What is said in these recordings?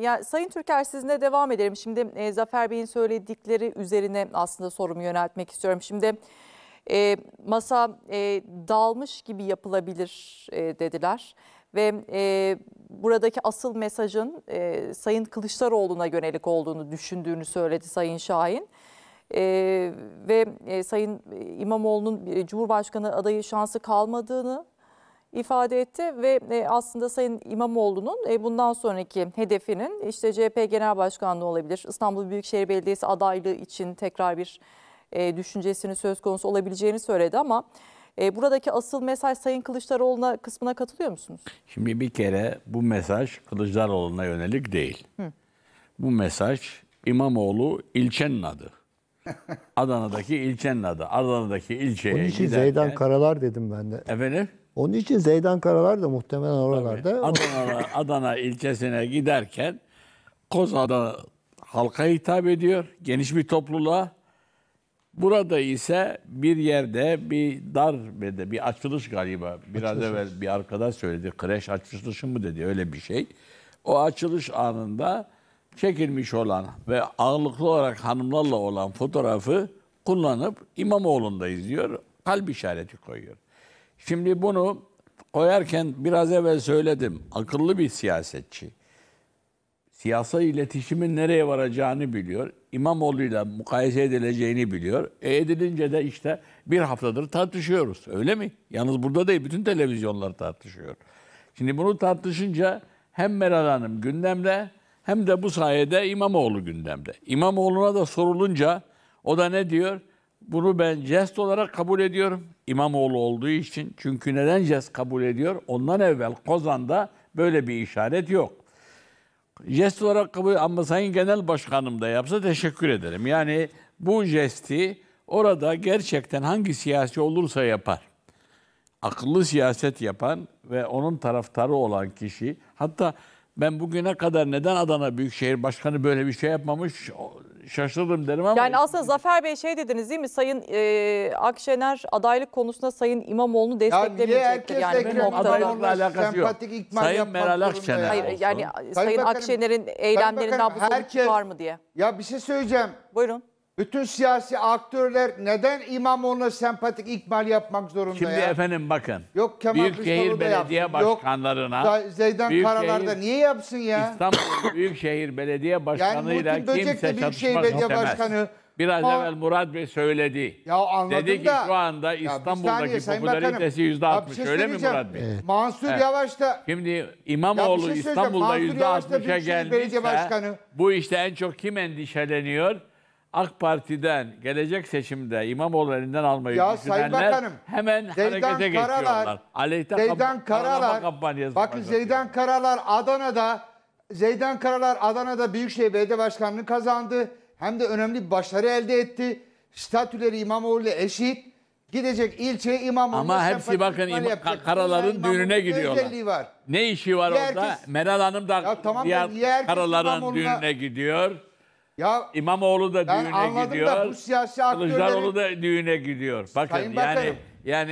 Ya Sayın Türker sizinle devam edelim. Şimdi e, Zafer Bey'in söyledikleri üzerine aslında sorumu yöneltmek istiyorum. Şimdi e, masa e, dalmış gibi yapılabilir e, dediler ve e, buradaki asıl mesajın e, Sayın Kılıçdaroğlu'na yönelik olduğunu düşündüğünü söyledi Sayın Şahin. Ee, ve e, Sayın e, İmamoğlu'nun e, Cumhurbaşkanı adayı şansı kalmadığını ifade etti ve e, aslında Sayın İmamoğlu'nun e, bundan sonraki hedefinin işte CHP Genel Başkanlığı olabilir, İstanbul Büyükşehir Belediyesi adaylığı için tekrar bir e, düşüncesini söz konusu olabileceğini söyledi ama buradaki asıl mesaj Sayın Kılıçdaroğlu'na kısmına katılıyor musunuz? Şimdi bir kere bu mesaj Kılıçdaroğlu'na yönelik değil. Hı. Bu mesaj İmamoğlu ilçenin adı. Adana'daki ilçenin adı. Adana'daki ilçeye Onun için giderken... Zeydan Karalar dedim ben de. Efendim? Onun için Zeydan Karalar da muhtemelen oralarda. Adana, Adana ilçesine giderken Koza'da halka hitap ediyor. Geniş bir topluluğa. Burada ise bir yerde bir dar bede, bir açılış galiba. Biraz açılış. evvel bir arkadaş söyledi. Kreş açılışı mı dedi öyle bir şey. O açılış anında çekilmiş olan ve ağırlıklı olarak hanımlarla olan fotoğrafı kullanıp İmamoğlu'nda izliyor. Kalp işareti koyuyor. Şimdi bunu koyarken biraz evvel söyledim. Akıllı bir siyasetçi. Siyasa iletişimin nereye varacağını biliyor. İmamoğlu'yla mukayese edileceğini biliyor. E edilince de işte bir haftadır tartışıyoruz. Öyle mi? Yalnız burada değil, bütün televizyonlar tartışıyor. Şimdi bunu tartışınca hem Meral Hanım gündemde hem de bu sayede İmamoğlu gündemde. İmamoğlu'na da sorulunca o da ne diyor? Bunu ben jest olarak kabul ediyorum. İmamoğlu olduğu için. Çünkü neden jest kabul ediyor? Ondan evvel Kozan'da böyle bir işaret yok. Jest olarak kabul ama Sayın Genel Başkanım da yapsa teşekkür ederim. Yani bu jesti orada gerçekten hangi siyasi olursa yapar. Akıllı siyaset yapan ve onun taraftarı olan kişi hatta ben bugüne kadar neden Adana Büyükşehir Başkanı böyle bir şey yapmamış şaşırdım derim ama. Yani aslında Zafer Bey şey dediniz değil mi? Sayın e, Akşener adaylık konusunda Sayın İmamoğlu'nu desteklemeyecektir. Ya yani Ekrem İmamoğlu'yla alakası yok. Sayın Meral Akşener Hayır yani Sayın, Sayın Akşener'in eylemlerinden bu sonuç var mı diye. Ya bir şey söyleyeceğim. Buyurun. Bütün siyasi aktörler neden İmamoğlu'na sempatik ikmal yapmak zorunda Şimdi ya? efendim bakın. Yok Kemal Büyükşehir Belediye yapsın. Başkanlarına. Yok Zeydan Büyükşehir, Karalar'da niye yapsın ya? İstanbul Büyükşehir Belediye Başkanı'yla yani kimse Böcek'te Büyükşehir Belediye Başkanı Biraz o... evvel Murat Bey söyledi. Ya anladım Dedi ki da, şu anda İstanbul'daki saniye, popülaritesi yüzde altmış. Şey Öyle mi Murat Bey? Evet. Mansur evet. Yavaş da... Şimdi şey İmamoğlu ya şey İstanbul'da yüzde altmışa gelmişse bu işte en çok kim endişeleniyor? AK Parti'den gelecek seçimde İmamoğlu elinden almayı ya düşünenler Bakanım, hemen Zeydan harekete Karalar, geçiyorlar. Zeydan Karalar, kampanyası bakın başlatıyor. Zeydan Karalar Adana'da Zeydan Karalar Adana'da Büyükşehir Belediye Başkanlığı kazandı. Hem de önemli bir başarı elde etti. Statüleri İmamoğlu eşit. Gidecek ilçe İmamoğlu. Ama hepsi bakın İma yapacak. Karaların düğününe gidiyorlar. Var. Ne işi var Diğer orada? Herkes... Meral Hanım da ya, tamam, diğer Karaların düğününe gidiyor. Ya İmamoğlu da ben düğüne anladım gidiyor. Da bu siyasi aktörleri... Kılıçdaroğlu da düğüne gidiyor. Bakın Sayın Bakanım, yani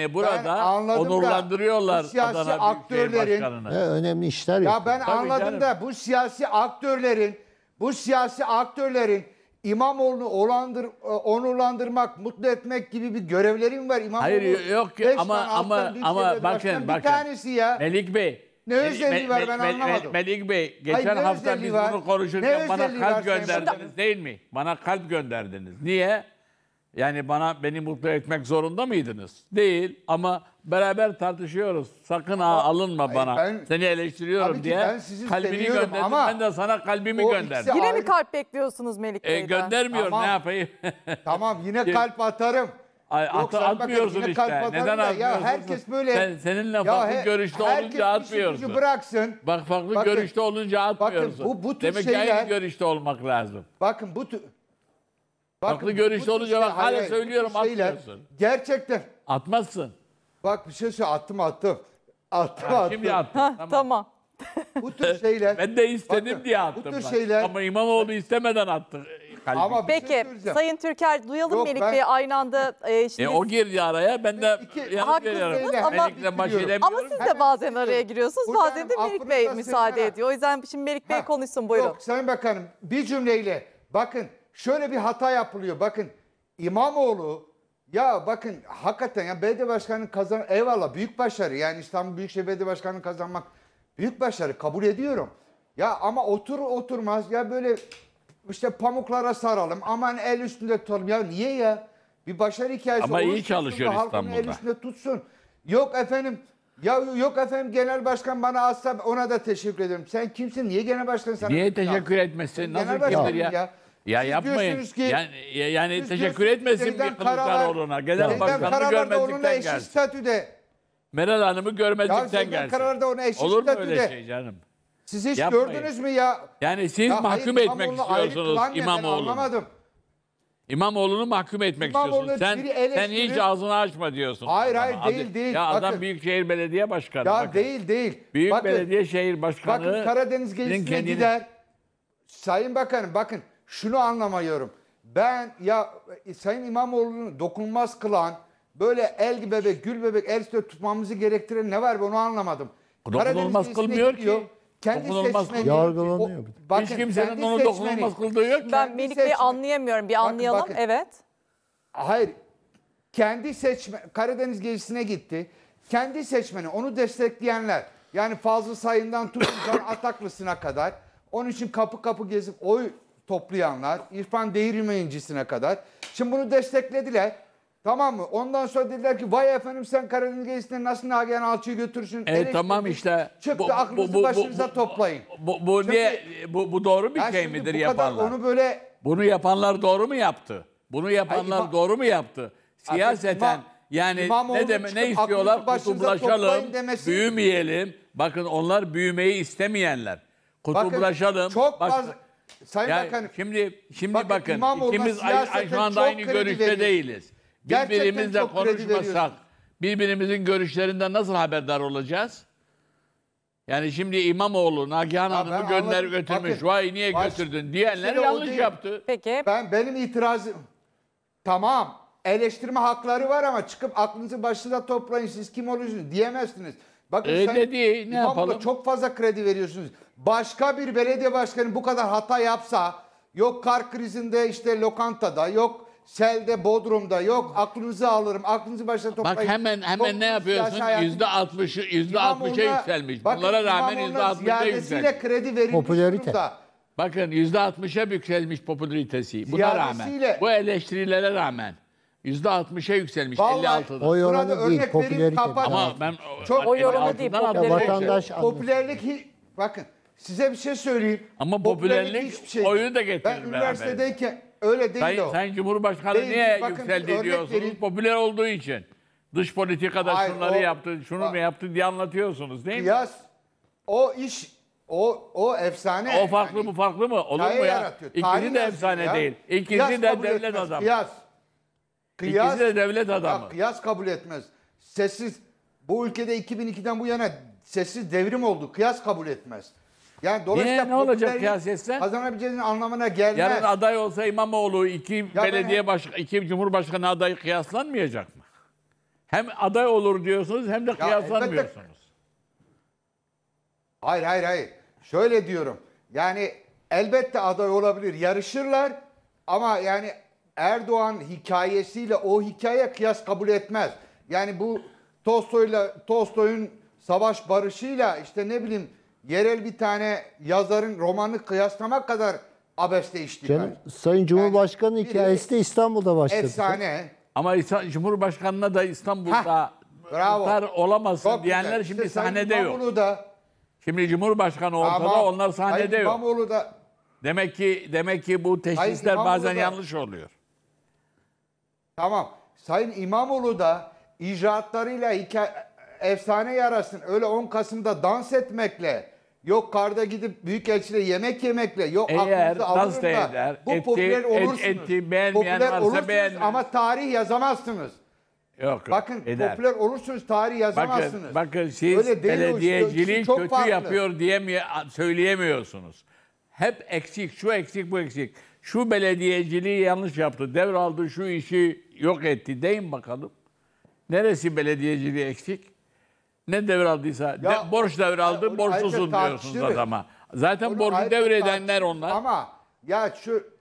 yani burada onurlandırıyorlar da, siyasi aktörlerin Ve önemli işler Ya ben Tabii anladım canım. da bu siyasi aktörlerin bu siyasi aktörlerin İmamoğlu'nu olandır, e, onurlandırmak, mutlu etmek gibi bir görevleri mi var İmamoğlu? Hayır yok ama ama ama bakın bakın. Bir tanesi ya. Melik Bey ne özelliği var ben anlamadım. Melik Bey geçen Hayır, hafta biz var? bunu Ne konuşurken bana kalp gönderdiniz Bakanım? değil mi? Bana kalp gönderdiniz. Niye? Yani bana beni mutlu etmek zorunda mıydınız? Değil ama beraber tartışıyoruz. Sakın ha alınma Hayır, bana. ben- Seni eleştiriyorum diye ben sizi kalbimi gönderdim. ama Ben de sana kalbimi o gönderdim. Yine mi kalp bekliyorsunuz Melik E, Göndermiyorum. Tamam. ne yapayım? tamam yine kalp atarım. Ay, at, atmıyorsun işte. Neden atmıyorsun? ya herkes böyle- Sen, seninle farklı he- görüşte olunca şey atmıyorsun. gücü bıraksın. Bak farklı Bakın, görüşte olunca atmıyorsun. bu- bu tür Demek ki aynı görüşte olmak lazım. Bakın bu tür Farklı bu- görüşte bu tür olunca bak, hala hayır, bu söylüyorum, atmıyorsun. Gerçekten. Atmazsın. Bak bir şey söyleyeyim attım attım. Attım attım. Şimdi attın. Hah, tamam. Bu tür şeyler. Ben de istedim Bakın, diye attım. Bu tür bak. şeyler. Ama İmamoğlu istemeden attı kalbi. Ama bir şey Peki Sayın Türker duyalım Yok, Melik ben- Bey'i aynı anda. E, şimdi E, o girdi araya ben de İki- yanıt Haklısınız veriyorum. ama- Ama siz de bazen araya giriyorsunuz. Buradan Bazen de Melik Bey müsaade sığınarak- ediyor. O yüzden şimdi Melik Bey Ha, konuşsun buyurun. Yok Sayın Bakanım bir cümleyle bakın şöyle bir hata yapılıyor. Bakın İmamoğlu ya bakın hakikaten ya belediye başkanının kazan eyvallah büyük başarı. Yani İstanbul Büyükşehir Belediye Başkanı'nı kazanmak büyük başarı kabul ediyorum. Ya ama otur oturmaz ya böyle işte pamuklara saralım. Aman el üstünde tutalım. Ya niye ya? Bir başarı hikayesi Ama iyi oluştursun da çalışıyor halkın el üstünde tutsun. Yok efendim ya yok efendim genel başkan bana asla ona da teşekkür ederim. Sen kimsin? Niye genel başkan sana? Niye teşekkür etmesin? Nasıl Genel başkan ya? ya. Ya Siz yapmayın. ki- yani yani teşekkür etmesin bir Sezen Karalar- Kılıçdaroğlu'na. Genel Sezen Başkan'ı Karalar da onunla eşit gelsin. statüde. Meral Hanım'ı Ya görmezlikten Sezen gelsin. kararlar da ona eşit Olur mu öyle şey canım? Siz hiç Yapmayın. gördünüz mü ya? Yani siz Ya hayır, mahkum etmek istiyorsunuz kılan ne? Ben İmamoğlu'nu. Anlamadım. İmamoğlu'nu mahkum etmek İmamoğlu'nu istiyorsun. biri Sen, sen eleştirir- hiç ağzını açma diyorsun. Hayır, hayır, Adama. değil, değil. Ya Bakın. adam Büyükşehir Belediye Başkanı. Ya bakın. değil değil. Büyük Bakın- Belediye Şehir Başkanı. Bakın Karadeniz gezisine kendini- gider. Sayın Bakanım bakın şunu anlamıyorum. Ben ya e, Sayın İmamoğlu'nu dokunmaz kılan böyle el bebek, gül bebek, el üstü tutmamızı gerektiren ne var ben onu anlamadım. Dokunulmaz gezisine kılmıyor ki. gidiyor kendi seçmeni yargılanıyor bir de. bakın, Hiç kimsenin onu dokunulmaz kıldığı yok. Ben Kendi Melik Bey'i anlayamıyorum. Bir anlayalım. bakın. Evet. Hayır. Kendi seçme Karadeniz gezisine gitti. Kendi seçmeni onu destekleyenler yani fazla Sayın'dan tutun Can Ataklısına kadar onun için kapı kapı gezip oy toplayanlar İrfan Değirmeyincisi'ne kadar. Şimdi bunu desteklediler. Tamam mı? Ondan sonra dediler ki vay efendim sen Karadeniz gezisine nasıl Nagihan Alçı'yı götürsün? E, tamam işte. Çıktı bu, aklınızı bu, bu, başınıza bu, toplayın. Bu, bu, şimdi, niye, bu, bu doğru bir şey midir bu yapanlar? Kadar onu böyle... Bunu yapanlar doğru mu yaptı? Bunu yapanlar Hayır, doğru mu yaptı? Siyaseten imam, yani imam ne deme ne istiyorlar? Kutuplaşalım, büyümeyelim. Bakın onlar büyümeyi istemeyenler. Kutuplaşalım. Bakın, çok bak, fazla... Sayın yani Bakanım. Şimdi şimdi bakın, bakın ikimiz şu anda aynı görüşte verir. değiliz birbirimizle çok konuşmasak, birbirimizin görüşlerinden nasıl haberdar olacağız? Yani şimdi İmamoğlu Nagihan Ya ben Hanım'ı gönder götürmüş. Bakın, Vay niye baş- götürdün diyenler yanlış değil. yaptı. Peki. Ben benim itirazım tamam eleştirme hakları var ama çıkıp aklınızı başınıza toplayın siz kim olursunuz diyemezsiniz. Bakın Öyle değil, ne yapalım? Çok fazla kredi veriyorsunuz. Başka bir belediye başkanı bu kadar hata yapsa yok kar krizinde işte lokantada yok Sel'de, Bodrum'da yok. Aklınızı alırım. Aklınızı başına toplayın. Bak hemen hemen ne yapıyorsun? Yüzde altmışı, yüzde altmışa yükselmiş. Bakın, Bunlara rağmen yüzde altmışa yükselmiş. kredi verilmiş Popülerite. durumda. Bakın yüzde altmışa yükselmiş popülaritesi. Buna Ziyadesiyle- rağmen. Bu eleştirilere rağmen. Yüzde altmışa yükselmiş. Vallahi 56'da. Oy oranı değil, örnek popülerite. Ama ben Çok- O yorumu değil, altından popülerite. vatandaş Popülerlik bakın size bir şey söyleyeyim. Ama popülerlik şey oyu da getirir Ben beraberinde. üniversitedeyken Öyle değil Sayın, o. Sayın Cumhurbaşkanı değil, niye bakın, yükseldi diyorsunuz? Vereyim. Popüler olduğu için. Dış politikada Hayır, şunları o, yaptı, şunu bak, mu yaptı diye anlatıyorsunuz değil kıyas, mi? Kıyas o iş o o efsane. O farklı yani, mı farklı mı? Olur mu ya? Yaratıyor. İkisi de efsane ya. değil. İkisi kıyas de devlet etmez. adamı. Kıyas. kıyas. İkisi de devlet adamı. Ya, kıyas kabul etmez. Sessiz bu ülkede 2002'den bu yana sessiz devrim oldu. Kıyas kabul etmez. Yani dolayısıyla Yine ne olacak popüler siyasetsen? Kazanabileceğinin anlamına gelmez. Yarın aday olsa İmamoğlu iki Ya belediye ben- başka iki cumhurbaşkanı adayı kıyaslanmayacak mı? Hem aday olur diyorsunuz hem de kıyaslanmıyorsunuz. Hayır hayır hayır. Şöyle diyorum. Yani elbette aday olabilir. Yarışırlar ama yani Erdoğan hikayesiyle o hikaye kıyas kabul etmez. Yani bu Tolstoy'la Tolstoy'un savaş barışıyla işte ne bileyim yerel bir tane yazarın romanı kıyaslamak kadar abeste iştikal. Canım, Sayın Cumhurbaşkanı yani, hikayesi de İstanbul'da başladı. Efsane. Ama İsa, Cumhurbaşkanı'na da İstanbul'da Bravo. olamasın Çok diyenler güzel. şimdi işte sahnede yok. Da, şimdi Cumhurbaşkanı ortada ama, onlar sahnede Sayın yok. İmamoğlu'da, demek ki demek ki bu teşhisler bazen yanlış oluyor. Tamam. Sayın İmamoğlu da icraatlarıyla hikaye, efsane yarasın. Öyle 10 Kasım'da dans etmekle Yok karda gidip büyük büyükelçide yemek yemekle, yok Eğer, aklınızı alırım da bu etti, popüler olursunuz. Etti, beğenmeyen popüler olursunuz beğenmeyen. ama tarih yazamazsınız. Yok, bakın eder. popüler olursunuz tarih yazamazsınız. Bakın, bakın siz Öyle belediyeciliği kötü farklı. yapıyor diye mi söyleyemiyorsunuz. Hep eksik, şu eksik, bu eksik. Şu belediyeciliği yanlış yaptı, devraldı, şu işi yok etti deyin bakalım. Neresi belediyeciliği eksik? Ne devraldıysa. Ya, ne, borç devraldı, ya, borçlusun diyorsunuz adama. Zaten onu borcu devredenler onlar. Ama ya şu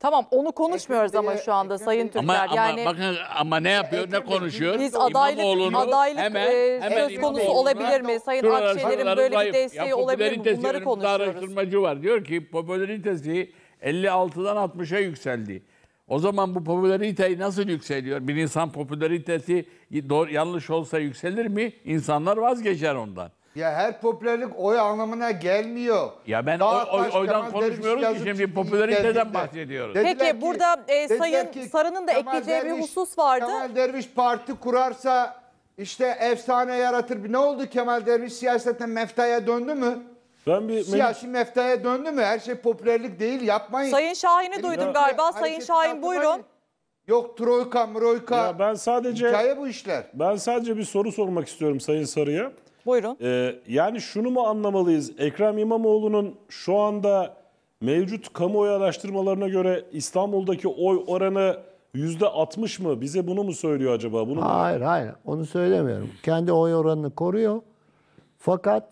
Tamam onu konuşmuyoruz ama şu anda Sayın Türkler. Ama, ama yani bakın ama ne yapıyor ne konuşuyor? Biz adaylık adaylık hemen, e, hemen söz konusu olabilir mi? Sayın Akşener'in böyle bir desteği olabilir mi? Bunları konuşuyoruz. araştırmacı var. Diyor ki popülaritesi 56'dan 60'a yükseldi. O zaman bu popülarite nasıl yükseliyor? Bir insan popülaritesi doğru, yanlış olsa yükselir mi? İnsanlar vazgeçer ondan. Ya her popülerlik oy anlamına gelmiyor. Ya ben Daha oy, oydan konuşmuyorum ki şimdi popülariteden bahsediyoruz. Dediler Peki ki, burada e, Sayın ki, Sarı'nın da Kemal ekleyeceği Derviş, bir husus vardı. Kemal Derviş parti kurarsa işte efsane yaratır. Ne oldu Kemal Derviş siyasetten meftaya döndü mü? Ben bir Siyasi meftaya döndü mü? Her şey popülerlik değil. Yapmayın. Sayın Şahin'i Benim duydum galiba. Sayın Şahin buyurun. Yok troika, mroika. Ya ben sadece Hikaye bu işler. ben sadece bir soru sormak istiyorum Sayın Sarı'ya. Buyurun. Ee, yani şunu mu anlamalıyız? Ekrem İmamoğlu'nun şu anda mevcut kamuoyu araştırmalarına göre İstanbul'daki oy oranı %60 mı? Bize bunu mu söylüyor acaba? Bunu mu- Hayır hayır onu söylemiyorum. Kendi oy oranını koruyor. Fakat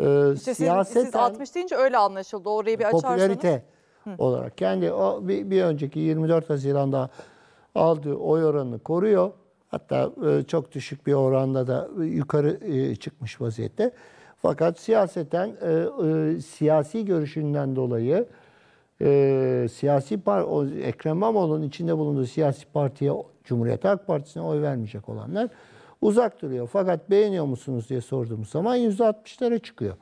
e, işte siyaset siz, 60 deyince öyle anlaşıldı. Orayı bir açarsanız. Popülarite olarak. Kendi o bir, bir önceki 24 Haziran'da aldığı oy oranını koruyor. Hatta e, çok düşük bir oranda da yukarı e, çıkmış vaziyette. Fakat siyaseten e, e, siyasi görüşünden dolayı e, siyasi par Ekrem İmamoğlu'nun içinde bulunduğu siyasi partiye Cumhuriyet Halk Partisi'ne oy vermeyecek olanlar uzak duruyor. Fakat beğeniyor musunuz diye sorduğumuz zaman %60'lara çıkıyor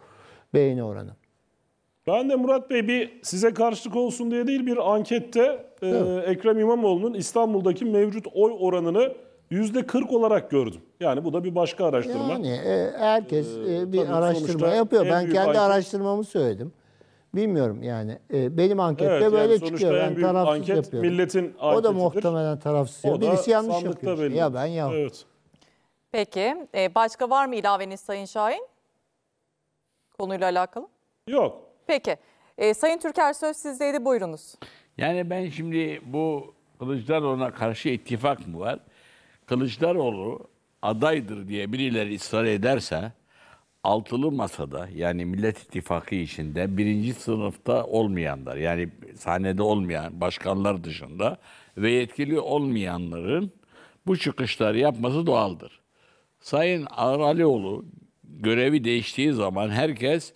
beğeni oranı. Ben de Murat Bey bir size karşılık olsun diye değil bir ankette e, evet. e, Ekrem İmamoğlu'nun İstanbul'daki mevcut oy oranını %40 olarak gördüm. Yani bu da bir başka araştırma. Yani e, herkes e, e bir araştırma yapıyor. Ben kendi anketi... araştırmamı söyledim. Bilmiyorum yani. E, benim ankette evet, böyle yani çıkıyor. Ben tarafsız anket yapıyorum. Milletin o da muhtemelen tarafsız. O Birisi yanlış yapıyor. Belli. Ya ben ya. Evet. Peki. E, başka var mı ilaveniz Sayın Şahin? Konuyla alakalı? Yok. Peki. E, Sayın Türker söz sizdeydi. Buyurunuz. Yani ben şimdi bu Kılıçdaroğlu'na karşı ittifak mı var? Kılıçdaroğlu adaydır diye birileri ısrar ederse altılı masada yani Millet İttifakı içinde birinci sınıfta olmayanlar yani sahnede olmayan başkanlar dışında ve yetkili olmayanların bu çıkışları yapması doğaldır. Sayın Aralioğlu görevi değiştiği zaman herkes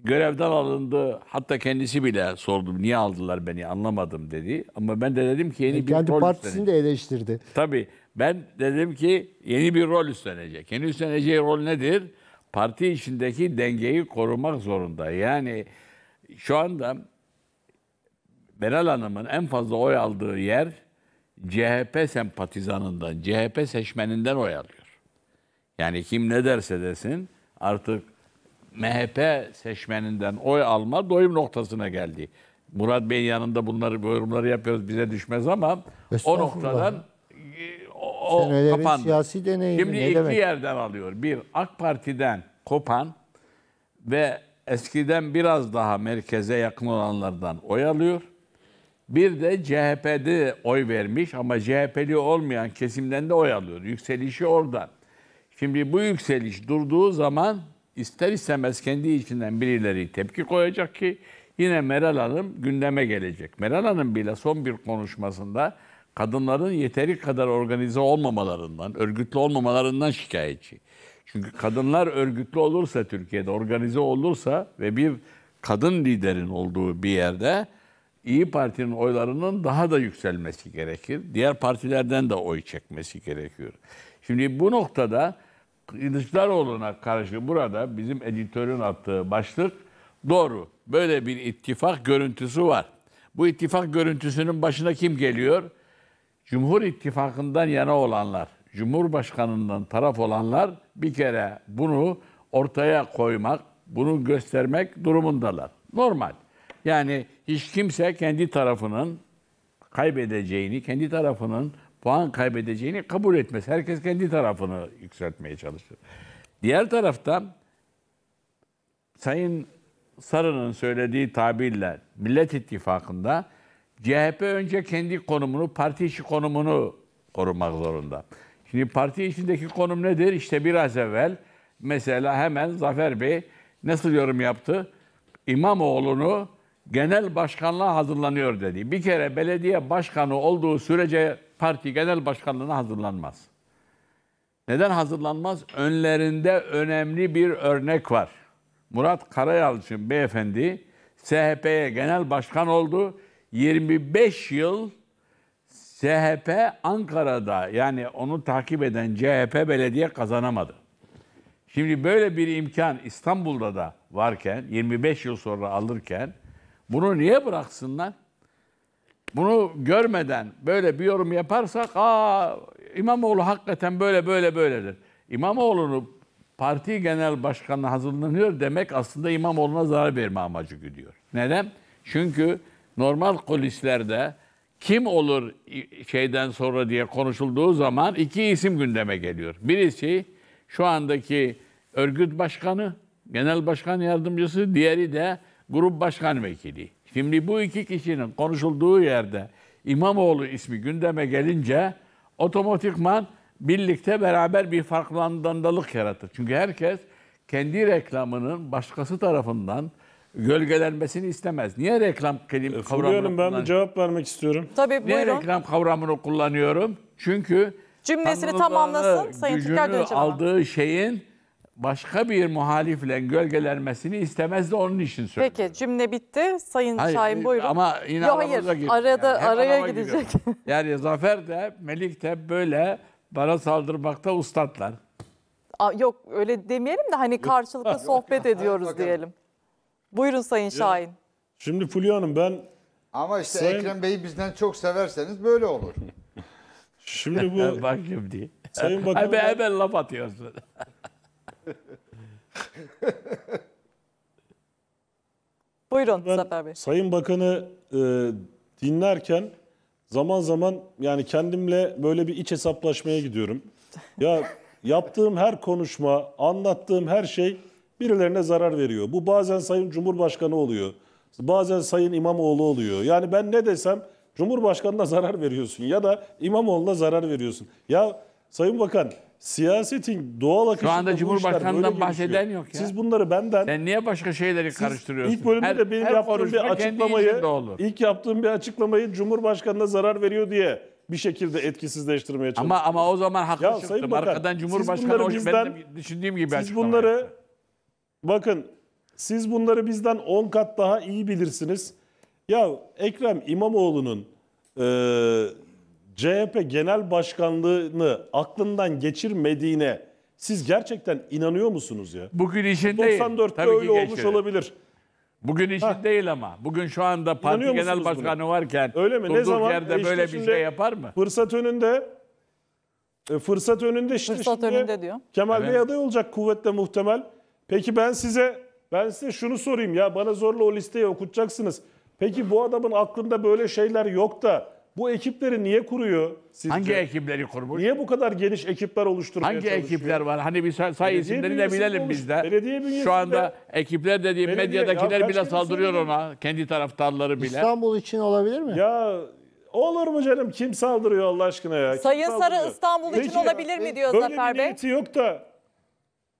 görevden alındı. Hatta kendisi bile sordum niye aldılar beni anlamadım dedi. Ama ben de dedim ki yeni e, bir kendi rol partisini üstlenecek. de eleştirdi. Tabii ben dedim ki yeni bir rol üstlenecek. Yeni üstleneceği rol nedir? Parti içindeki dengeyi korumak zorunda. Yani şu anda Meral Hanım'ın en fazla oy aldığı yer CHP sempatizanından, CHP seçmeninden oy alıyor. Yani kim ne derse desin artık MHP seçmeninden oy alma doyum noktasına geldi. Murat Bey'in yanında bunları bu yorumları yapıyoruz bize düşmez ama o noktadan e, o, o kapandı. Siyasi deneyimi, Şimdi ne iki demek? yerden alıyor. Bir AK Parti'den kopan ve eskiden biraz daha merkeze yakın olanlardan oy alıyor. Bir de CHP'de oy vermiş ama CHP'li olmayan kesimden de oy alıyor. Yükselişi oradan. Şimdi bu yükseliş durduğu zaman ister istemez kendi içinden birileri tepki koyacak ki yine Meral Hanım gündeme gelecek. Meral Hanım bile son bir konuşmasında kadınların yeteri kadar organize olmamalarından, örgütlü olmamalarından şikayetçi. Çünkü kadınlar örgütlü olursa Türkiye'de, organize olursa ve bir kadın liderin olduğu bir yerde İyi Parti'nin oylarının daha da yükselmesi gerekir. Diğer partilerden de oy çekmesi gerekiyor. Şimdi bu noktada Kılıçdaroğlu'na karşı burada bizim editörün attığı başlık doğru. Böyle bir ittifak görüntüsü var. Bu ittifak görüntüsünün başına kim geliyor? Cumhur İttifakı'ndan yana olanlar, Cumhurbaşkanı'ndan taraf olanlar bir kere bunu ortaya koymak, bunu göstermek durumundalar. Normal. Yani hiç kimse kendi tarafının kaybedeceğini, kendi tarafının puan kaybedeceğini kabul etmez. Herkes kendi tarafını yükseltmeye çalışır. Diğer tarafta Sayın Sarı'nın söylediği tabirle Millet İttifakı'nda CHP önce kendi konumunu, parti içi konumunu korumak zorunda. Şimdi parti içindeki konum nedir? İşte biraz evvel mesela hemen Zafer Bey nasıl yorum yaptı? İmamoğlu'nu genel başkanlığa hazırlanıyor dedi. Bir kere belediye başkanı olduğu sürece parti genel başkanlığına hazırlanmaz. Neden hazırlanmaz? Önlerinde önemli bir örnek var. Murat Karayalçın beyefendi CHP'ye genel başkan oldu. 25 yıl CHP Ankara'da yani onu takip eden CHP belediye kazanamadı. Şimdi böyle bir imkan İstanbul'da da varken 25 yıl sonra alırken bunu niye bıraksınlar? Bunu görmeden böyle bir yorum yaparsak aa İmamoğlu hakikaten böyle böyle böyledir. İmamoğlu'nu parti genel başkanına hazırlanıyor demek aslında İmamoğlu'na zarar verme amacı gidiyor. Neden? Çünkü normal kulislerde kim olur şeyden sonra diye konuşulduğu zaman iki isim gündeme geliyor. Birisi şu andaki örgüt başkanı, genel başkan yardımcısı, diğeri de grup başkan vekili. Şimdi bu iki kişinin konuşulduğu yerde İmamoğlu ismi gündeme gelince otomatikman birlikte beraber bir farklandandalık yaratır. Çünkü herkes kendi reklamının başkası tarafından gölgelenmesini istemez. Niye reklam kelim e, kavramını Hanım, ben bir cevap vermek istiyorum. Tabii buyurun. Niye reklam kavramını kullanıyorum? Çünkü cümlesini tamamlasın Sayın Türker aldığı şeyin başka bir muhalifle gölgelenmesini istemez de onun için söylüyor. Peki cümle bitti. Sayın hayır, Şahin buyurun. Ama yine Yo, hayır, gir. arada yani, araya gidecek. Yani Zafer de Melik de böyle bana saldırmakta ustatlar. Aa, yok öyle demeyelim de hani karşılıklı sohbet ediyoruz diyelim. Buyurun Sayın Şahin. Şimdi Fulya Hanım ben... Ama işte Sayın... Ekrem Bey'i bizden çok severseniz böyle olur. şimdi bu... Bak şimdi. Sayın Bakanım... Hemen, hemen laf atıyorsun. Buyurun ben Zafer Bey. Sayın Bakan'ı e, dinlerken zaman zaman yani kendimle böyle bir iç hesaplaşmaya gidiyorum. Ya yaptığım her konuşma, anlattığım her şey birilerine zarar veriyor. Bu bazen Sayın Cumhurbaşkanı oluyor. Bazen Sayın İmamoğlu oluyor. Yani ben ne desem Cumhurbaşkanı'na zarar veriyorsun ya da İmamoğlu'na zarar veriyorsun. Ya Sayın Bakan siyasetin doğal akışında Şu anda Cumhurbaşkanı'ndan bahseden yok ya. Siz bunları benden... Sen niye başka şeyleri siz karıştırıyorsun? İlk bölümde her, de benim yaptığım bir açıklamayı... ilk yaptığım bir açıklamayı Cumhurbaşkanı'na zarar veriyor diye bir şekilde etkisizleştirmeye çalıştım. Ama ama o zaman haklı ya, çıktım. Bakan, Arkadan Cumhurbaşkanı hoş bizden, ben de düşündüğüm gibi Siz bunları yaptım. bakın siz bunları bizden 10 kat daha iyi bilirsiniz. Ya Ekrem İmamoğlu'nun e, CHP Genel Başkanlığı'nı aklından geçirmediğine siz gerçekten inanıyor musunuz ya? Bugün işin değil. 94'te Tabii öyle olmuş geçirir. olabilir. Bugün işin ha. değil ama. Bugün şu anda parti genel başkanı buna? varken öyle mi? Ne zaman yerde e işte böyle bir şey yapar mı? Fırsat önünde e, fırsat önünde işte fırsat şimdi önünde diyor. Kemal evet. Bey aday olacak kuvvetle muhtemel. Peki ben size ben size şunu sorayım ya bana zorla o listeyi okutacaksınız. Peki bu adamın aklında böyle şeyler yok da bu ekipleri niye kuruyor sizce? Hangi ekipleri kurmuş? Niye bu kadar geniş ekipler oluşturmaya Hangi çalışıyor? ekipler var? Hani bir say, say isimleri de bilelim olmuş. biz de. Belediye bünyesinde, Şu anda ekipler dediğim belediye, medyadakiler bile saldırıyor ona. Kendi taraftarları bile. İstanbul için olabilir mi? Ya Olur mu canım? Kim saldırıyor Allah aşkına ya? Kim Sayın saldırıyor? Sarı İstanbul Peki, için olabilir mi diyor böyle Zafer Bey? Böyle bir niyeti yok da.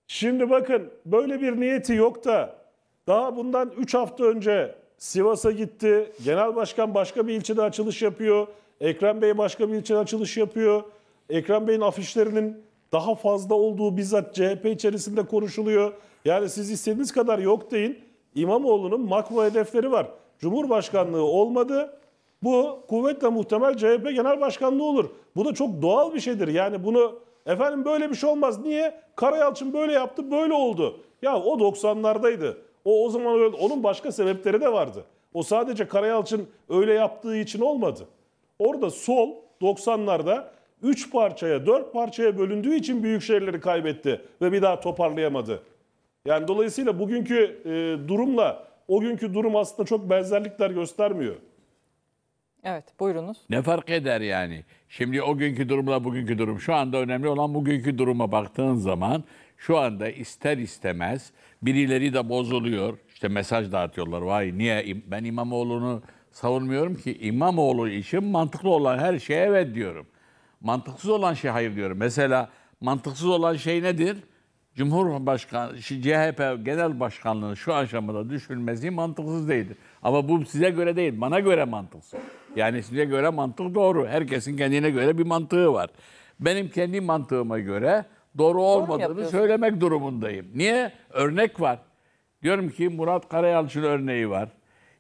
Şimdi bakın böyle bir niyeti yok da. Daha bundan 3 hafta önce Sivas'a gitti. Genel başkan başka bir ilçede açılış yapıyor. Ekrem Bey başka bir ilçede açılış yapıyor. Ekrem Bey'in afişlerinin daha fazla olduğu bizzat CHP içerisinde konuşuluyor. Yani siz istediğiniz kadar yok deyin. İmamoğlu'nun makro hedefleri var. Cumhurbaşkanlığı olmadı. Bu kuvvetle muhtemel CHP genel başkanlığı olur. Bu da çok doğal bir şeydir. Yani bunu efendim böyle bir şey olmaz. Niye? Karayalçın böyle yaptı, böyle oldu. Ya o 90'lardaydı. O o zaman öyle. Onun başka sebepleri de vardı. O sadece Karayalçın öyle yaptığı için olmadı. Orada sol 90'larda 3 parçaya 4 parçaya bölündüğü için büyük şehirleri kaybetti ve bir daha toparlayamadı. Yani dolayısıyla bugünkü e, durumla o günkü durum aslında çok benzerlikler göstermiyor. Evet buyurunuz. Ne fark eder yani? Şimdi o günkü durumla bugünkü durum. Şu anda önemli olan bugünkü duruma baktığın zaman şu anda ister istemez birileri de bozuluyor. İşte mesaj dağıtıyorlar. Vay niye ben İmamoğlu'nu savunmuyorum ki İmamoğlu için mantıklı olan her şeye evet diyorum. Mantıksız olan şey hayır diyorum. Mesela mantıksız olan şey nedir? Cumhurbaşkanı, CHP Genel Başkanlığı'nın şu aşamada düşünmesi mantıksız değildir. Ama bu size göre değil, bana göre mantıksız. Yani size göre mantık doğru. Herkesin kendine göre bir mantığı var. Benim kendi mantığıma göre doğru olmadığını doğru söylemek durumundayım. Niye? Örnek var. Diyorum ki Murat Karayalçın örneği var.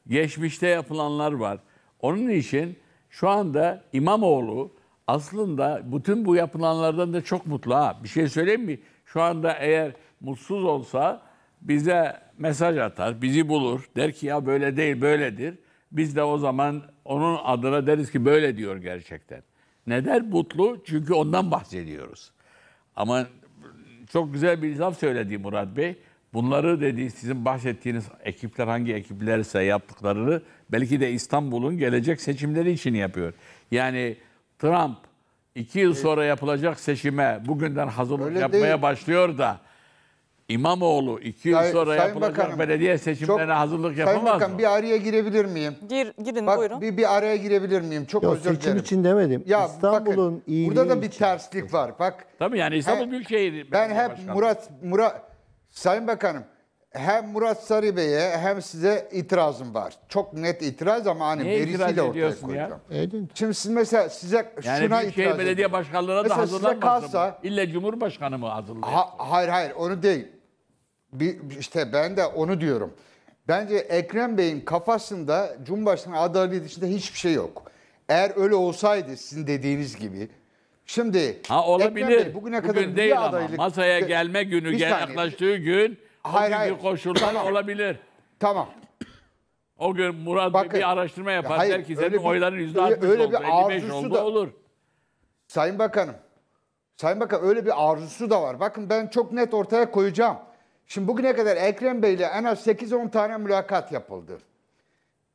Geçmişte yapılanlar var. Onun için şu anda İmamoğlu aslında bütün bu yapılanlardan da çok mutlu ha. Bir şey söyleyeyim mi? Şu anda eğer mutsuz olsa bize mesaj atar, bizi bulur. Der ki ya böyle değil, böyledir. Biz de o zaman onun adına deriz ki böyle diyor gerçekten. Neden mutlu? Çünkü ondan bahsediyoruz. Ama çok güzel bir laf söyledi Murat Bey. Bunları dedi sizin bahsettiğiniz ekipler hangi ekiplerse yaptıklarını belki de İstanbul'un gelecek seçimleri için yapıyor. Yani Trump iki yıl ee, sonra yapılacak seçime bugünden hazırlık Öyle yapmaya değil. başlıyor da İmamoğlu iki yıl Say- sonra Sayın yapılacak Bakanım, belediye seçimlerine çok- hazırlık Sayın yapamaz mı? bir araya girebilir miyim? Gir, girin Bak buyurun. bir, bir araya girebilir miyim? Çok Ya özür seçim için demedim. Ya İstanbul'un iyiliği burada da bir için. terslik var. Bak Tabii yani İstanbul He- Büyükşehir ben hep Başkanı. Murat Murat Sayın Bakanım hem Murat Sarı Bey'e hem size itirazım var. Çok net itiraz ama hani Niye itiraz verisiyle ortaya ediyorsun ya? koyacağım. Şimdi siz mesela size yani şuna Büyükşehir itiraz Belediye ediyorum. Başkanlığı'na da Mesela size İlle Cumhurbaşkanı mı hazırlanır? Ha- hayır hayır onu değil. Bir, işte ben de onu diyorum. Bence Ekrem Bey'in kafasında Cumhurbaşkanı adaylığı dışında hiçbir şey yok. Eğer öyle olsaydı sizin dediğiniz gibi. Şimdi ha, olabilir. Ekrem Bey bugüne kadar Bugün değil adaylık... ama masaya gelme günü gel yaklaştığı gün hayır, o hayır. koşullar tamam. olabilir. Tamam. O gün Murat Bakın, bir araştırma yapar. Hayır, der ki senin oyların yüzde öyle, öyle oldu, bir arzusu da, olur. Sayın Bakanım, Sayın Bakan öyle bir arzusu da var. Bakın ben çok net ortaya koyacağım. Şimdi bugüne kadar Ekrem Bey ile en az 8-10 tane mülakat yapıldı.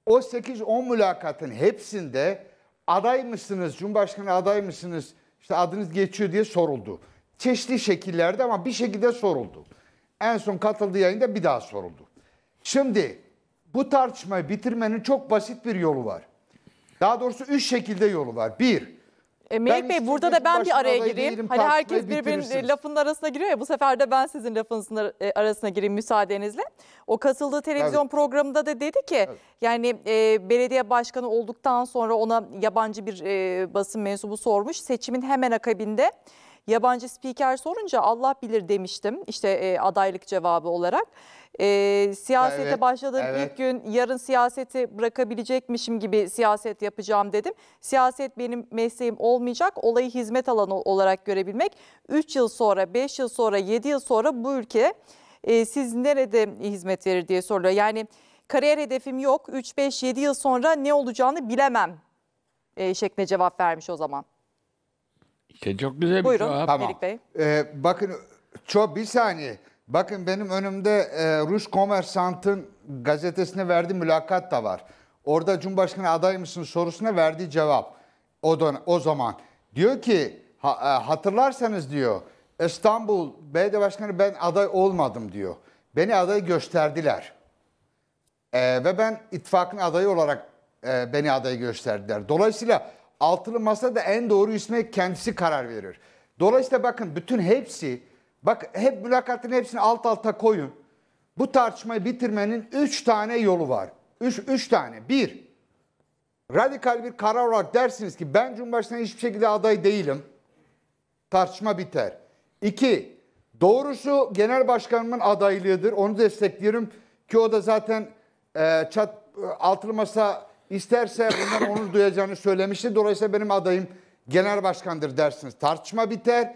O 8-10 mülakatın hepsinde aday mısınız, Cumhurbaşkanı aday mısınız, işte adınız geçiyor diye soruldu. Çeşitli şekillerde ama bir şekilde soruldu. En son katıldığı yayında bir daha soruldu. Şimdi bu tartışmayı bitirmenin çok basit bir yolu var. Daha doğrusu üç şekilde yolu var. Bir, e, Melih Bey burada da ben bir araya gireyim. Değilim, hani herkes birbirinin e, lafının arasına giriyor ya bu sefer de ben sizin lafınızın e, arasına gireyim müsaadenizle. O katıldığı televizyon evet. programında da dedi ki evet. yani e, belediye başkanı olduktan sonra ona yabancı bir e, basın mensubu sormuş. Seçimin hemen akabinde Yabancı spiker sorunca Allah bilir demiştim işte e, adaylık cevabı olarak. E, siyasete evet, başladığım evet. ilk gün yarın siyaseti bırakabilecekmişim gibi siyaset yapacağım dedim. Siyaset benim mesleğim olmayacak olayı hizmet alanı olarak görebilmek. 3 yıl sonra 5 yıl sonra 7 yıl sonra bu ülke e, siz nerede hizmet verir diye soruluyor. Yani kariyer hedefim yok 3-5-7 yıl sonra ne olacağını bilemem e, şeklinde cevap vermiş o zaman. İşte çok güzel bir cevap. Tamam. Melik Bey. Ee, bakın çok bir saniye. Bakın benim önümde e, Rus Komersant'ın gazetesine verdiği mülakat da var. Orada Cumhurbaşkanı aday mısın sorusuna verdiği cevap. O, dön- o zaman diyor ki ha, e, hatırlarsanız diyor İstanbul Belediye Başkanı ben aday olmadım diyor. Beni aday gösterdiler. E, ve ben ittifakın adayı olarak e, beni aday gösterdiler. Dolayısıyla altılı masa da en doğru isme kendisi karar verir. Dolayısıyla bakın bütün hepsi, bak hep mülakatın hepsini alt alta koyun. Bu tartışmayı bitirmenin üç tane yolu var. Üç, üç tane. Bir, radikal bir karar olarak dersiniz ki ben Cumhurbaşkanı hiçbir şekilde aday değilim. Tartışma biter. İki, doğrusu genel başkanımın adaylığıdır. Onu destekliyorum ki o da zaten e, çat, e, altılı masa isterse bundan onur duyacağını söylemişti. Dolayısıyla benim adayım genel başkandır dersiniz. Tartışma biter. E,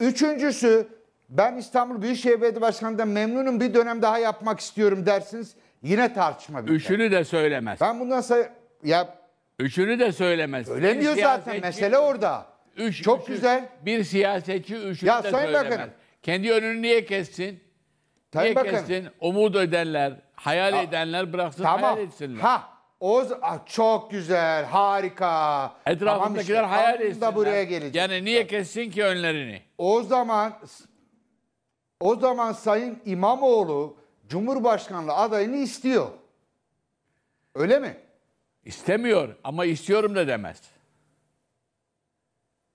üçüncüsü ben İstanbul Büyükşehir Belediye Başkanı'ndan memnunum bir dönem daha yapmak istiyorum dersiniz. Yine tartışma biter. Üçünü de söylemez. Ben bundan say ya Üçünü de söylemez. Söylemiyor bir zaten mesele orada. Üç, Çok üçü, güzel. Bir siyasetçi üçünü ya, de Sayın söylemez. bakın. Kendi önünü niye kessin? Sayın niye Bakanım. kessin? Umut edenler, hayal ya, edenler bıraksın tamam. hayal etsinler. Ha o ah, çok güzel, harika. Etrafındakiler tamam işte, hayal etsin. da buraya gelecek. Yani niye kessin ki önlerini? O zaman o zaman Sayın İmamoğlu Cumhurbaşkanlığı adayını istiyor. Öyle mi? İstemiyor ama istiyorum da demez.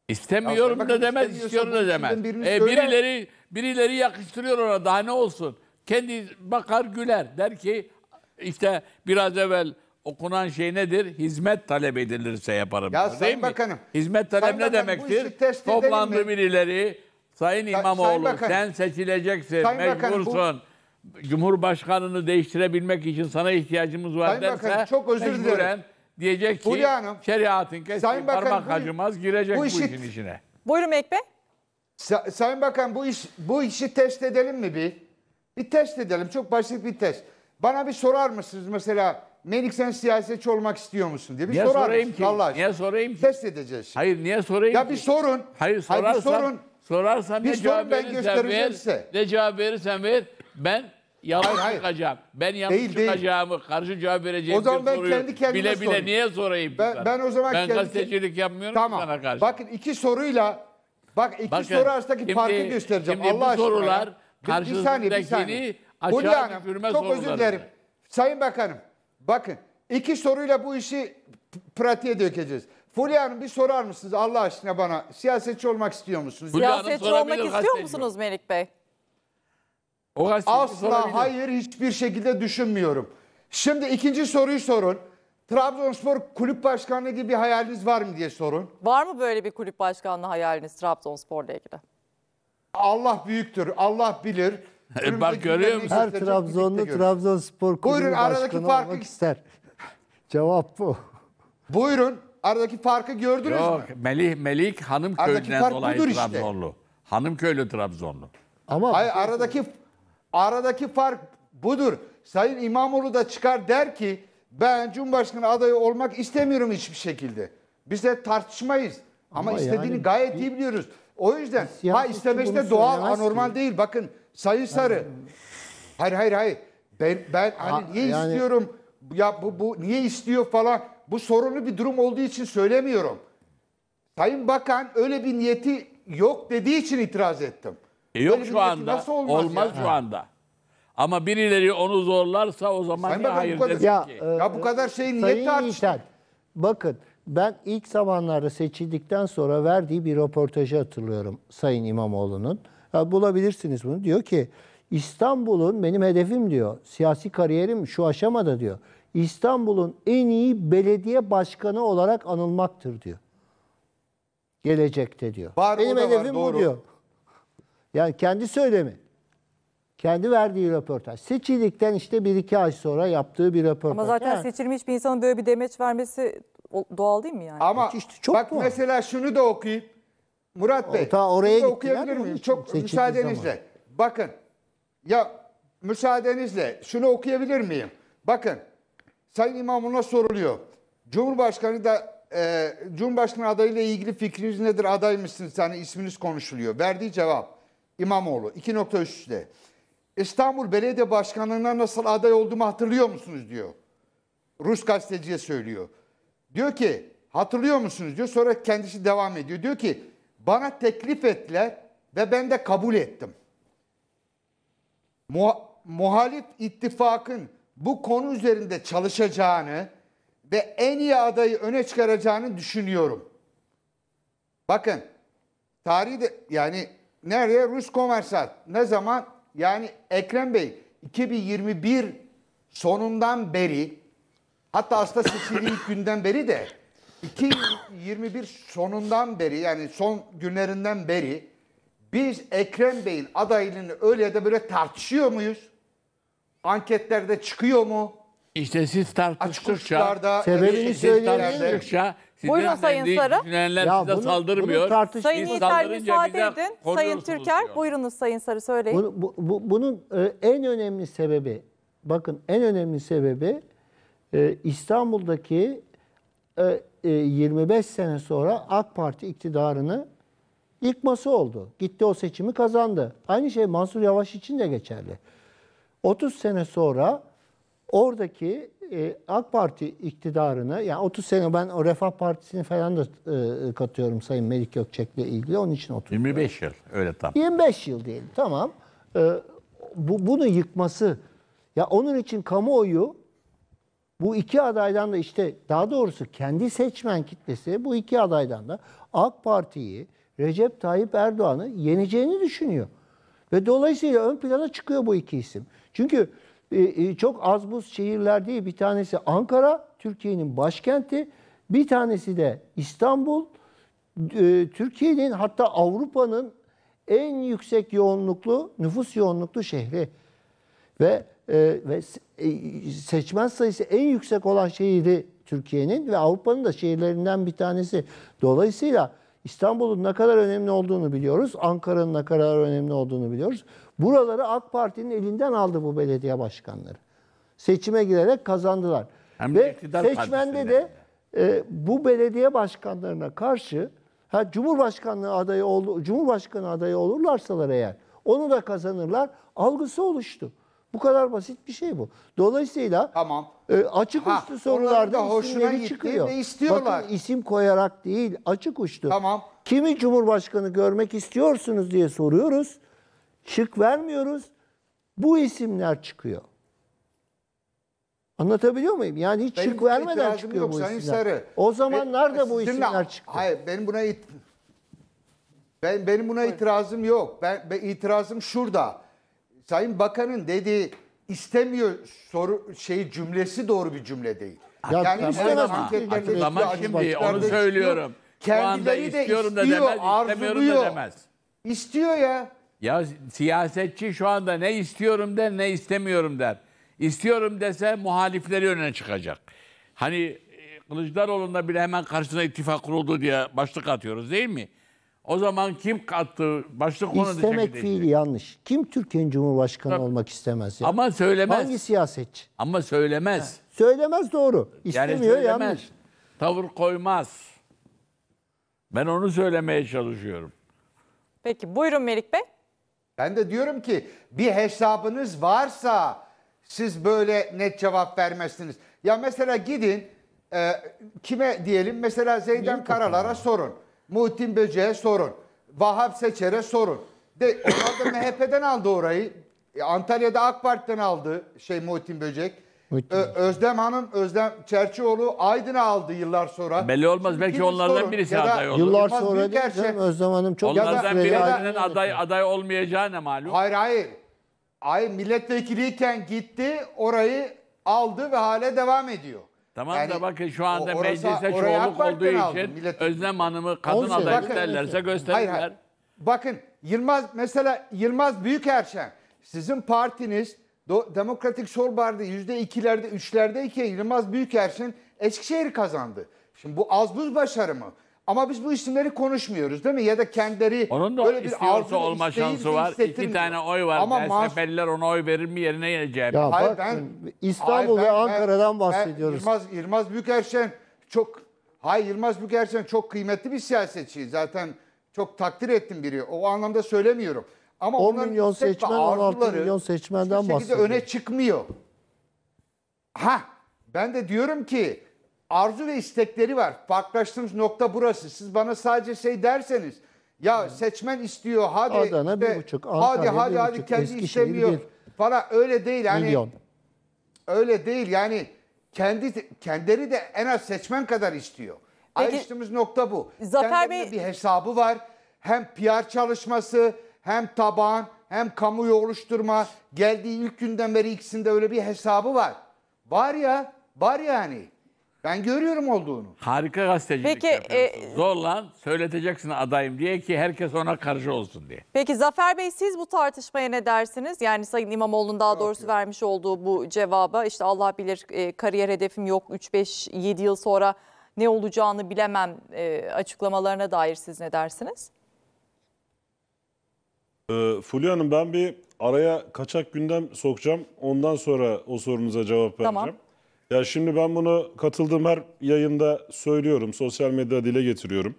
İstemiyorum ya, da demez, istiyorum da demez. E, birileri birileri yakıştırıyor ona daha ne olsun. Kendi bakar güler der ki işte biraz evvel okunan şey nedir? Hizmet talep edilirse yaparım. Ya Sayın mi? Hizmet talep Sayın ne Bakanım, demektir? Toplandı birileri. Sayın İmamoğlu Sayın Bakanım, sen seçileceksin, Sayın mecbursun. Bakanım, bu... Cumhurbaşkanını değiştirebilmek için sana ihtiyacımız var Sayın derse Bakanım, çok özür dilerim. diyecek ki Hanım, şeriatın kesin Sayın parmak Bakanım, acımaz girecek bu, işi, bu işin içine. Buyurun Ekbe. Sa Sayın Bakan bu iş bu işi test edelim mi bir? Bir test edelim. Çok basit bir test. Bana bir sorar mısınız mesela Melik sen siyasetçi olmak istiyor musun diye bir niye sorar sorayım ki? Allah Niye sorayım ki? Test edeceğiz. Hayır niye sorayım Ya ki? bir sorun. Hayır sorarsam, Hayır, bir sorun. sorarsam bir ne cevap ben göstereceğim ver, size. Ne cevap verirsen ver. Ben yalan hayır, hayır. çıkacağım. Ben yalan değil, çıkacağımı, değil. karşı cevap vereceğim. O zaman ben soruyu kendi kendime bile sorayım. bile niye sorayım? Ben, sana? ben o zaman ben kendi gazetecilik yapmıyorum tamam. sana karşı. Bakın iki soruyla bak iki Bakın, soru arasındaki şimdi, farkı göstereceğim. Şimdi Allah bu sorular karşısındakini açığa düşürme soruları. Çok özür dilerim. Sayın Bakanım Bakın iki soruyla bu işi pratiğe dökeceğiz. Fulya Hanım bir sorar mısınız Allah aşkına bana? Siyasetçi olmak istiyor musunuz? Siyasetçi olmak istiyor musunuz Melik Bey? O Asla hayır hiçbir şekilde düşünmüyorum. Şimdi ikinci soruyu sorun. Trabzonspor kulüp başkanlığı gibi bir hayaliniz var mı diye sorun. Var mı böyle bir kulüp başkanlığı hayaliniz Trabzonspor'la ilgili? Allah büyüktür, Allah bilir bak görüyor musun? Her Trabzonlu Trabzonspor kulübü başkanı farkı- olmak ister. Cevap bu. Buyurun aradaki farkı gördünüz mü? Yok Melih Melik Aradaki Hanımköy'den fark dolayı budur işte. Trabzonlu. Hanımköylü Trabzonlu. Ama Hayır, şey aradaki aradaki fark budur. Sayın İmamoğlu da çıkar der ki ben Cumhurbaşkanı adayı olmak istemiyorum hiçbir şekilde. Biz de tartışmayız. Ama, Ama istediğini yani gayet iyi biliyoruz. O yüzden ha siyasetçi istemesi de doğal, söylemez ki. değil. Bakın Sayın Sarı. Hayır hayır hayır. Ben ben hani ha, niye yani... istiyorum? Ya bu bu niye istiyor falan? Bu sorunlu bir durum olduğu için söylemiyorum. Sayın Bakan öyle bir niyeti yok dediği için itiraz ettim. E yok şu anda. Nasıl olmaz, olmaz yani? şu anda. Ama birileri onu zorlarsa o zaman Sayın ya hayır kadar, desin ya, ki. E, ya bu kadar şey niye tartışılır? Bakın ben ilk zamanlarda seçildikten sonra verdiği bir röportajı hatırlıyorum Sayın İmamoğlu'nun bulabilirsiniz bunu. Diyor ki İstanbul'un benim hedefim diyor. Siyasi kariyerim şu aşamada diyor. İstanbul'un en iyi belediye başkanı olarak anılmaktır diyor. Gelecekte diyor. Var, benim hedefim var, bu diyor. Yani kendi söylemi. Kendi verdiği röportaj. Seçildikten işte bir iki ay sonra yaptığı bir röportaj. Ama zaten ha. seçilmiş bir insanın böyle bir demeç vermesi doğal değil mi yani? Ama çok bak doğal. mesela şunu da okuyayım. Murat Bey, ta oraya okuyabilir miyim? Çok müsaadenizle. Zaman. Bakın, ya müsaadenizle şunu okuyabilir miyim? Bakın, Sayın İmamoğlu'na soruluyor. Cumhurbaşkanı da e, Cumhurbaşkanı adayıyla ilgili fikriniz nedir? Aday mısınız? Hani isminiz konuşuluyor. Verdiği cevap İmamoğlu 2.3'te. İstanbul Belediye Başkanlığı'na nasıl aday olduğumu hatırlıyor musunuz diyor. Rus gazeteciye söylüyor. Diyor ki hatırlıyor musunuz diyor. Sonra kendisi devam ediyor. Diyor ki bana teklif ettiler ve ben de kabul ettim. Mu muhalif ittifakın bu konu üzerinde çalışacağını ve en iyi adayı öne çıkaracağını düşünüyorum. Bakın tarihi de yani nereye Rus Komersat ne zaman yani Ekrem Bey 2021 sonundan beri hatta aslında seçildiği günden beri de 2021 sonundan beri yani son günlerinden beri biz Ekrem Bey'in adaylığını öyle de böyle tartışıyor muyuz? Anketlerde çıkıyor mu? İşte siz tartıştıkça, Açıklıklarda Sebebini siz Buyurun Sayın Sarı. düşünenler Ya size bunu- saldırmıyor. bunu tartış- Sayın Biz İlter müsaade edin. Sayın Türker diyor. buyurunuz Sayın Sarı söyleyin. Bunu- bu- bu- bunun e, en önemli sebebi, bakın en önemli sebebi e, İstanbul'daki e, 25 e, sene sonra AK Parti iktidarını yıkması oldu. Gitti o seçimi kazandı. Aynı şey Mansur Yavaş için de geçerli. 30 sene sonra oradaki e, AK Parti iktidarını, yani 30 sene ben o Refah Partisi'ni falan da e, katıyorum Sayın Melik Gökçek'le ilgili. Onun için 30 25 yıl öyle tam. 25 yıl değil tamam. E, bu, bunu yıkması, ya onun için kamuoyu bu iki adaydan da işte daha doğrusu kendi seçmen kitlesi bu iki adaydan da AK Parti'yi Recep Tayyip Erdoğan'ı yeneceğini düşünüyor. Ve dolayısıyla ön plana çıkıyor bu iki isim. Çünkü e, e, çok az buz şehirler değil bir tanesi Ankara, Türkiye'nin başkenti. Bir tanesi de İstanbul, e, Türkiye'nin hatta Avrupa'nın en yüksek yoğunluklu, nüfus yoğunluklu şehri. Ve ee, ve e, seçmen sayısı en yüksek olan şehri Türkiye'nin ve Avrupa'nın da şehirlerinden bir tanesi. Dolayısıyla İstanbul'un ne kadar önemli olduğunu biliyoruz. Ankara'nın ne kadar önemli olduğunu biliyoruz. Buraları AK Parti'nin elinden aldı bu belediye başkanları. Seçime girerek kazandılar. Hem Ve seçmende de e, bu belediye başkanlarına karşı ha Cumhurbaşkanlığı adayı oldu, Cumhurbaşkanı adayı olurlarsalar eğer onu da kazanırlar algısı oluştu. Bu kadar basit bir şey bu. Dolayısıyla tamam. e, açık ha, uçlu sorularda isimleri çıkıyor. Ve istiyorlar. Bakın isim koyarak değil açık uçlu. Tamam. Kimi Cumhurbaşkanı görmek istiyorsunuz diye soruyoruz. çık vermiyoruz. Bu isimler çıkıyor. Anlatabiliyor muyum? Yani hiç benim şık vermeden çıkıyor yok, bu isimler. Sarı. O zaman ben, nerede bu isimler çıktı? Hayır benim buna it ben benim buna itirazım yok. Ben, ben itirazım şurada. Sayın Bakan'ın dediği istemiyor soru şey cümlesi doğru bir cümle değil. Ya yani istemez. Ama şimdi onu söylüyorum. Kendileri Şu anda istiyorum de istiyor, da demez, arzuluyor. istemiyorum da demez. İstiyor ya. Ya siyasetçi şu anda ne istiyorum der ne istemiyorum der. İstiyorum dese muhalifleri önüne çıkacak. Hani e, Kılıçdaroğlu'nda bile hemen karşısına ittifak kuruldu diye başlık atıyoruz değil mi? O zaman kim kattı? Başta konu İstemek fiili yanlış. Kim Türkiye'nin Cumhurbaşkanı Tabii. olmak istemez? Ya? Ama söylemez. Hangi siyasetçi? Ama söylemez. Ha. Söylemez doğru. İstemiyor yani söylemez. yanlış. Tavır koymaz. Ben onu söylemeye çalışıyorum. Peki buyurun Melik Bey. Ben de diyorum ki bir hesabınız varsa siz böyle net cevap vermezsiniz. Ya mesela gidin e, kime diyelim mesela Zeydan Karalar'a sorun. Muhittin Böce'ye sorun. Vahap Seçer'e sorun. De, orada da MHP'den aldı orayı. E, Antalya'da AK Parti'den aldı şey Muhittin Böcek. Muhittin. E, Ö- Özlem Hanım, Özlem Çerçioğlu Aydın'a aldı yıllar sonra. Belli olmaz belki onlardan sorun. birisi aday olur. Yıllar Yılmaz sonra değil Özlem Hanım çok Onlardan biri ya da- birinin aday aday olmayacağı ne malum? Hayır hayır. Ay milletvekiliyken gitti orayı aldı ve hale devam ediyor. Tamam Yani da bakın şu anda orası- meclise oraya çoğunluk olduğu için aldım, Özlem Hanım'ı kadın aday Bakın- isterlerse gösterirler. Bakın Yılmaz mesela Yılmaz Büyükerşen sizin partiniz Do- Demokratik Sol Bardı yüzde ikilerde üçlerde iken Yılmaz Büyükerşen Eskişehir kazandı. Şimdi bu az buz başarı mı? Ama biz bu isimleri konuşmuyoruz değil mi? Ya da kendileri Onun da böyle bir istiyorsa arzu olma şansı var. İki tane oy var. Ama Ama ona oy verir mi yerine geleceğim. Ya Hayır, bak ben- İstanbul Hayır, ve ben- Ankara'dan bahsediyoruz. Ben, Yılmaz, Yılmaz Bükerşen çok hayır İrmaz Bükerşen çok kıymetli bir siyasetçi. Zaten çok takdir ettim biri. O anlamda söylemiyorum. Ama 10 milyon seçmen, 16 milyon seçmenden hiçbir bahsediyor. öne çıkmıyor. Ha ben de diyorum ki arzu ve istekleri var. Farklaştığımız nokta burası. Siz bana sadece şey derseniz ya seçmen istiyor hadi Adana işte, bir buçuk, hadi Antalya hadi bir hadi buçuk, kendi istemiyor bir öyle değil yani milyon. öyle değil yani kendi kendileri de en az seçmen kadar istiyor. Peki, Ayrıştığımız nokta bu. Zafer Bey bir hesabı var. Hem PR çalışması, hem taban, hem kamu oluşturma. Geldiği ilk günden beri ikisinde öyle bir hesabı var. Var ya, var yani. Ben görüyorum olduğunu. Harika gazetecilik Peki, yapıyorsun. e- Zorla söyleteceksin adayım diye ki herkes ona karşı olsun diye. Peki Zafer Bey siz bu tartışmaya ne dersiniz? Yani Sayın İmamoğlu'nun daha doğrusu vermiş olduğu bu cevaba işte Allah bilir e, kariyer hedefim yok 3-5-7 yıl sonra ne olacağını bilemem e, açıklamalarına dair siz ne dersiniz? Ee, Fulya Hanım ben bir araya kaçak gündem sokacağım. Ondan sonra o sorunuza cevap vereceğim. Tamam. Ya şimdi ben bunu katıldığım her yayında söylüyorum, sosyal medya dile getiriyorum.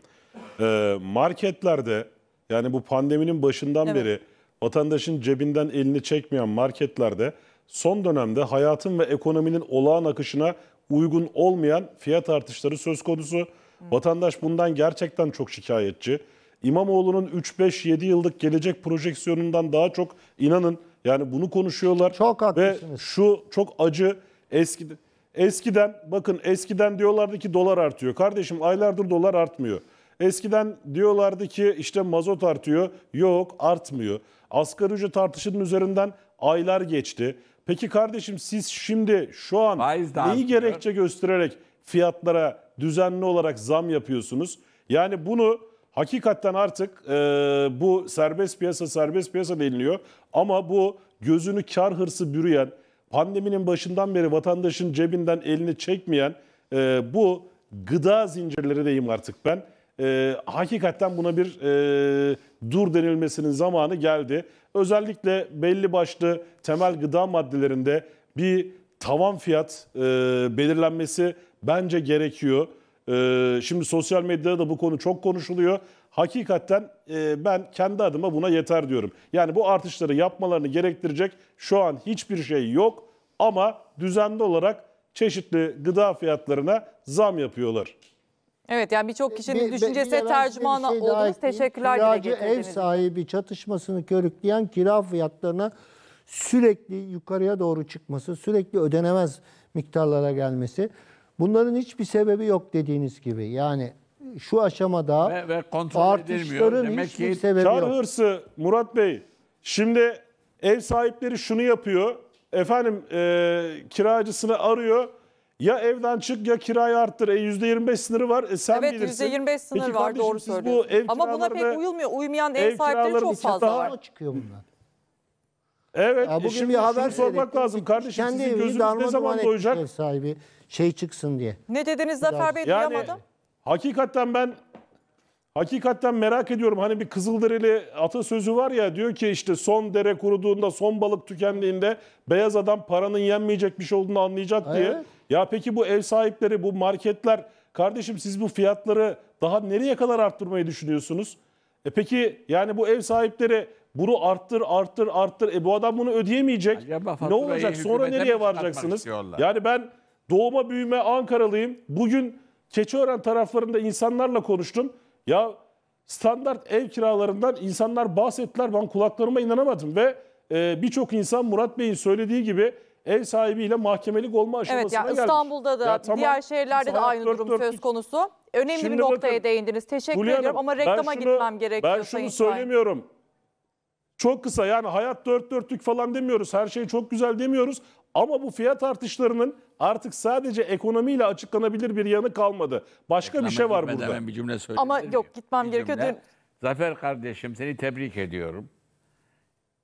Ee, marketlerde yani bu pandeminin başından evet. beri vatandaşın cebinden elini çekmeyen marketlerde son dönemde hayatın ve ekonominin olağan akışına uygun olmayan fiyat artışları söz konusu. Vatandaş bundan gerçekten çok şikayetçi. İmamoğlu'nun 3-5-7 yıllık gelecek projeksiyonundan daha çok inanın yani bunu konuşuyorlar. Çok haklısınız. Ve şu çok acı eski Eskiden bakın eskiden diyorlardı ki dolar artıyor. Kardeşim aylardır dolar artmıyor. Eskiden diyorlardı ki işte mazot artıyor. Yok artmıyor. Asgari ücret artışının üzerinden aylar geçti. Peki kardeşim siz şimdi şu an neyi artıyor. gerekçe göstererek fiyatlara düzenli olarak zam yapıyorsunuz? Yani bunu hakikaten artık e, bu serbest piyasa serbest piyasa deniliyor ama bu gözünü kar hırsı bürüyen pandeminin başından beri vatandaşın cebinden elini çekmeyen e, bu gıda zincirleri deyim artık ben. E, hakikaten buna bir e, dur denilmesinin zamanı geldi. Özellikle belli başlı temel gıda maddelerinde bir tavan fiyat e, belirlenmesi bence gerekiyor. E, şimdi sosyal medyada da bu konu çok konuşuluyor hakikaten e, ben kendi adıma buna yeter diyorum. Yani bu artışları yapmalarını gerektirecek şu an hiçbir şey yok ama düzenli olarak çeşitli gıda fiyatlarına zam yapıyorlar. Evet yani birçok kişinin düşüncesi be, tercüman şey oldunuz. Teşekkürler Kiracı ev sahibi çatışmasını körükleyen kira fiyatlarına sürekli yukarıya doğru çıkması, sürekli ödenemez miktarlara gelmesi. Bunların hiçbir sebebi yok dediğiniz gibi. Yani şu aşamada ve, ve kontrol artışların Demek hiçbir ki... sebebi yok. hırsı Murat Bey. Şimdi ev sahipleri şunu yapıyor. Efendim e, kiracısını arıyor. Ya evden çık ya kirayı arttır. E %25 sınırı var. E sen Evet, bilirsin. %25 sınırı Peki var, kardeşim, doğru siz bu söylüyorsun. ev Ama buna pek kiralarını- uyulmuyor. Uymayan ev ev sahipleri çok bir fazla daha var. çıkıyor bunlar. Evet. Ya e, bugün şimdi bir haber sormak seyrettim. lazım. Kardeşim Kendi sizin gözünüz ne zaman duman doyacak? ev sahibi şey çıksın diye. Ne dediniz Zafer Bey? Yani Duyamadım. Hakikaten ben hakikaten merak ediyorum. Hani bir Kızılderili atasözü var ya diyor ki işte son dere kuruduğunda, son balık tükendiğinde beyaz adam paranın yenmeyecek bir şey olduğunu anlayacak diye. Evet. Ya peki bu ev sahipleri, bu marketler kardeşim siz bu fiyatları daha nereye kadar arttırmayı düşünüyorsunuz? E peki yani bu ev sahipleri bunu arttır arttır arttır. E bu adam bunu ödeyemeyecek. Acaba ne olacak? Sonra nereye varacaksınız? Yani ben doğuma büyüme Ankaralıyım. Bugün Keçiören taraflarında insanlarla konuştum. Ya standart ev kiralarından insanlar bahsettiler. Ben kulaklarıma inanamadım ve e, birçok insan Murat Bey'in söylediği gibi ev sahibiyle mahkemelik olma aşamasına geldi. Evet ya gelmiş. İstanbul'da da ya, tamam, diğer şehirlerde de aynı durum söz konusu. Önemli Şimdi bir noktaya bakın, değindiniz. Teşekkür Hülya ediyorum ama reklama şunu, gitmem gerekiyor. Ben şunu Sayın söylemiyorum. Çok kısa yani hayat dört dörtlük falan demiyoruz. Her şey çok güzel demiyoruz. Ama bu fiyat artışlarının artık sadece ekonomiyle açıklanabilir bir yanı kalmadı. Başka Reklam bir şey var burada. Ben bir cümle söyleyeyim. Ama yok gitmem gerekiyor. Cümle. Zafer kardeşim seni tebrik ediyorum.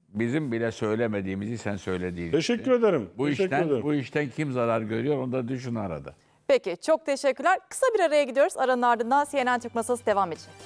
Bizim bile söylemediğimizi sen söylediğin. Teşekkür için. ederim. Bu Teşekkür işten ederim. bu işten kim zarar görüyor onu da düşün arada. Peki çok teşekkürler. Kısa bir araya gidiyoruz. Aranın ardından CNN Türk Masası devam edecek.